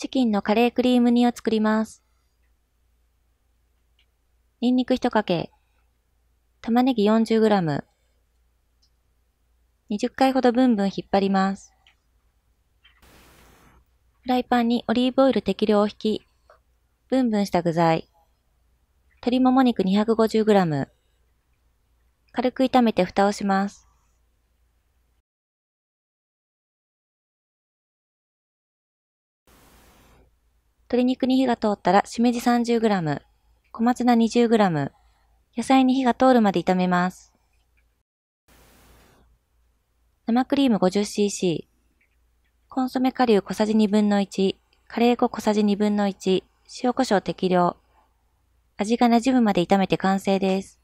チキンのカレークリーム煮を作ります。ニンニク1かけ、玉ねぎ 40g、20回ほどブンブン引っ張ります。フライパンにオリーブオイル適量を引き、ブンブンした具材、鶏もも肉 250g、軽く炒めて蓋をします。鶏肉に火が通ったら、しめじ 30g、小松菜 20g、野菜に火が通るまで炒めます。生クリーム 50cc、コンソメ顆粒小さじ1分の1、カレー粉小さじ1分の1、塩胡椒適量。味が馴染むまで炒めて完成です。